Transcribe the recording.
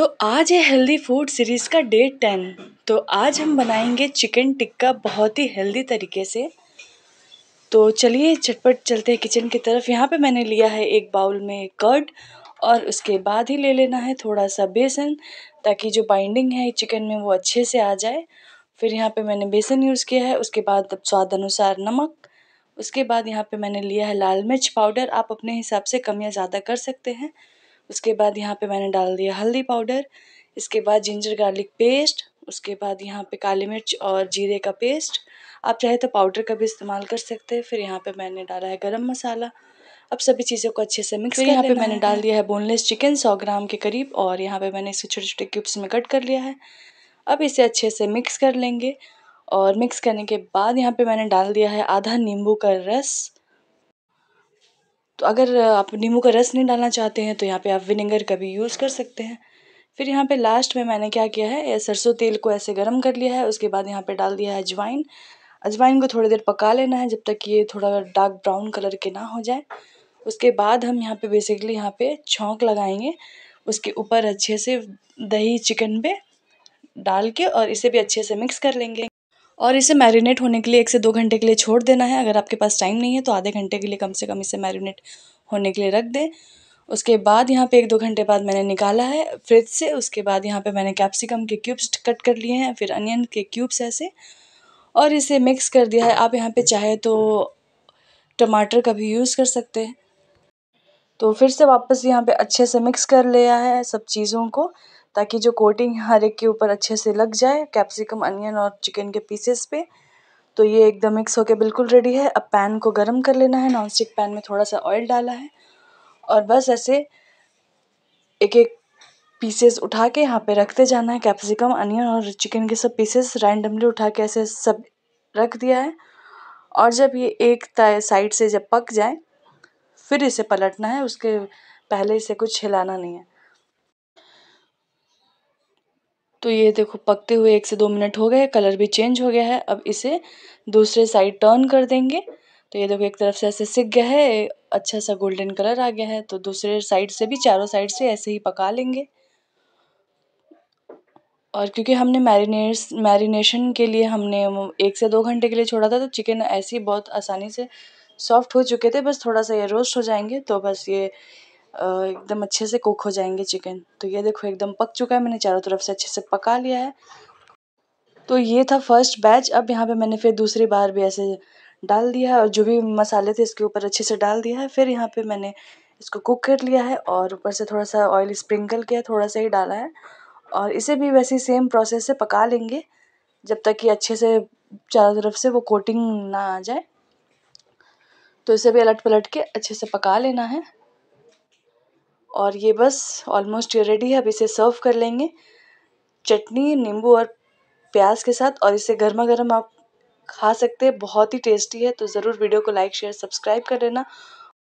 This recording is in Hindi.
तो आज है हेल्दी फूड सीरीज़ का डे टेन तो आज हम बनाएंगे चिकन टिक्का बहुत ही हेल्दी तरीके से तो चलिए चटपट चलते हैं किचन की तरफ यहाँ पे मैंने लिया है एक बाउल में कर्ड और उसके बाद ही ले लेना है थोड़ा सा बेसन ताकि जो बाइंडिंग है चिकन में वो अच्छे से आ जाए फिर यहाँ पे मैंने बेसन यूज़ किया है उसके बाद स्वाद अनुसार नमक उसके बाद यहाँ पे मैंने लिया है लाल मिर्च पाउडर आप अपने हिसाब से कम या ज़्यादा कर सकते हैं उसके बाद यहाँ पे मैंने डाल दिया हल्दी पाउडर इसके बाद जिंजर गार्लिक पेस्ट उसके बाद यहाँ पे काली मिर्च और जीरे का पेस्ट आप चाहे तो पाउडर का भी इस्तेमाल कर सकते हैं फिर यहाँ पे मैंने डाला है गरम मसाला अब सभी चीज़ों को अच्छे से मिक्स कर यहाँ पे मैंने डाल दिया है बोनलेस चिकन सौ ग्राम के करीब और यहाँ पे मैंने इसे छोटे छोटे क्यूब्स में कट कर लिया है अब इसे अच्छे से मिक्स कर लेंगे और मिक्स करने के बाद यहाँ पर मैंने डाल दिया है आधा नींबू का रस तो अगर आप नींबू का रस नहीं डालना चाहते हैं तो यहाँ पे आप विनेगर का भी यूज़ कर सकते हैं फिर यहाँ पे लास्ट में मैंने क्या किया है सरसों तेल को ऐसे गर्म कर लिया है उसके बाद यहाँ पे डाल दिया है अजवाइन अजवाइन को थोड़ी देर पका लेना है जब तक ये थोड़ा डार्क ब्राउन कलर के ना हो जाए उसके बाद हम यहाँ पर बेसिकली यहाँ पर छोंक लगाएंगे उसके ऊपर अच्छे से दही चिकन पे डाल के और इसे भी अच्छे से मिक्स कर लेंगे और इसे मैरिनेट होने के लिए एक से दो घंटे के लिए छोड़ देना है अगर आपके पास टाइम नहीं है तो आधे घंटे के लिए कम से कम इसे मैरिनेट होने के लिए रख दें उसके बाद यहाँ पे एक दो घंटे बाद मैंने निकाला है फ्रिज से उसके बाद यहाँ पे मैंने कैप्सिकम के क्यूब्स कट कर लिए हैं फिर अनियन के क्यूब्स ऐसे और इसे मिक्स कर दिया है आप यहाँ पे चाहे तो टमाटर का भी यूज़ कर सकते हैं तो फिर से वापस यहाँ पे अच्छे से मिक्स कर लिया है सब चीज़ों को ताकि जो कोटिंग हर एक के ऊपर अच्छे से लग जाए कैप्सिकम अनियन और चिकन के पीसेस पे तो ये एकदम मिक्स होके बिल्कुल रेडी है अब पैन को गर्म कर लेना है नॉनस्टिक पैन में थोड़ा सा ऑयल डाला है और बस ऐसे एक एक पीसेस उठा के यहाँ पे रखते जाना है कैप्सिकम अनियन और चिकन के सब पीसेस रैंडमली उठा के ऐसे सब रख दिया है और जब ये एक साइड से जब पक जाए फिर इसे पलटना है उसके पहले इसे कुछ हिलाना नहीं है तो ये देखो पकते हुए एक से दो मिनट हो गए कलर भी चेंज हो गया है अब इसे दूसरे साइड टर्न कर देंगे तो ये देखो एक तरफ से ऐसे सिक गया है अच्छा सा गोल्डन कलर आ गया है तो दूसरे साइड से भी चारों साइड से ऐसे ही पका लेंगे और क्योंकि हमने मैरिनेट्स मैरिनेशन के लिए हमने एक से दो घंटे के लिए छोड़ा था तो चिकन ऐसे ही बहुत आसानी से सॉफ्ट हो चुके थे बस थोड़ा सा ये रोस्ट हो जाएंगे तो बस ये एकदम अच्छे से कुक हो जाएंगे चिकन तो ये देखो एकदम पक चुका है मैंने चारों तरफ से अच्छे से पका लिया है तो ये था फर्स्ट बैच अब यहाँ पे मैंने फिर दूसरी बार भी ऐसे डाल दिया है और जो भी मसाले थे इसके ऊपर अच्छे से डाल दिया है फिर यहाँ पे मैंने इसको कुक कर लिया है और ऊपर से थोड़ा सा ऑयल स्प्रिंकल किया थोड़ा सा ही डाला है और इसे भी वैसे सेम प्रोसेस से पका लेंगे जब तक कि अच्छे से चारों तरफ से वो कोटिंग ना आ जाए तो इसे भी अलट पलट के अच्छे से पका लेना है और ये बस ऑलमोस्ट रेडी है अब इसे सर्व कर लेंगे चटनी नींबू और प्याज के साथ और इसे गर्मा गर्म आप खा सकते हैं बहुत ही टेस्टी है तो ज़रूर वीडियो को लाइक शेयर सब्सक्राइब कर देना